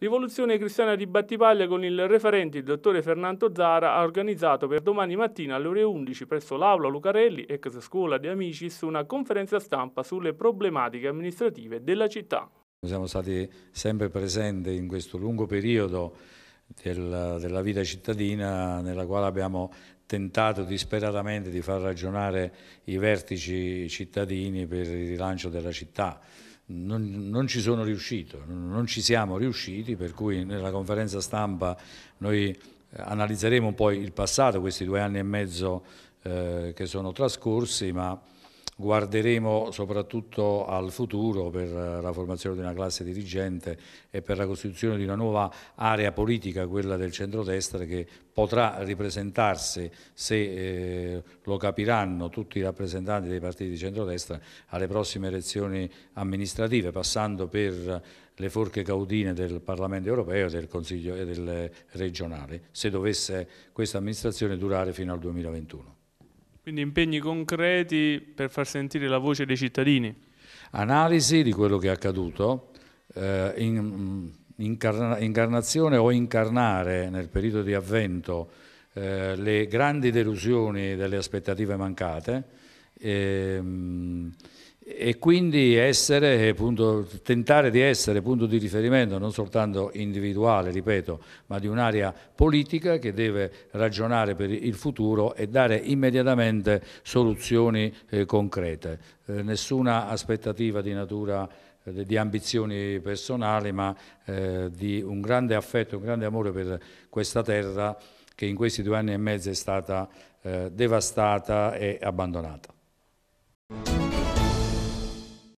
Rivoluzione Cristiana di Battipaglia con il referente il dottore Fernando Zara ha organizzato per domani mattina alle ore 11 presso l'aula Lucarelli, ex scuola di Amicis, una conferenza stampa sulle problematiche amministrative della città. Siamo stati sempre presenti in questo lungo periodo della vita cittadina nella quale abbiamo tentato disperatamente di far ragionare i vertici cittadini per il rilancio della città non, non, ci sono riuscito, non ci siamo riusciti, per cui nella conferenza stampa noi eh, analizzeremo un po' il passato, questi due anni e mezzo eh, che sono trascorsi, ma guarderemo soprattutto al futuro per eh, la formazione di una classe dirigente e per la costituzione di una nuova area politica, quella del centrodestra, che potrà ripresentarsi, se eh, lo capiranno tutti i rappresentanti dei partiti di centrodestra, alle prossime elezioni amministrative, passando per le forche caudine del Parlamento europeo e del Consiglio e del regionale, se dovesse questa amministrazione durare fino al 2021. Quindi impegni concreti per far sentire la voce dei cittadini. Analisi di quello che è accaduto, eh, in, mm, incarna, incarnazione o incarnare nel periodo di avvento eh, le grandi delusioni delle aspettative mancate, ehm, e quindi essere, appunto, tentare di essere punto di riferimento non soltanto individuale, ripeto, ma di un'area politica che deve ragionare per il futuro e dare immediatamente soluzioni eh, concrete. Eh, nessuna aspettativa di natura eh, di ambizioni personali ma eh, di un grande affetto, un grande amore per questa terra che in questi due anni e mezzo è stata eh, devastata e abbandonata.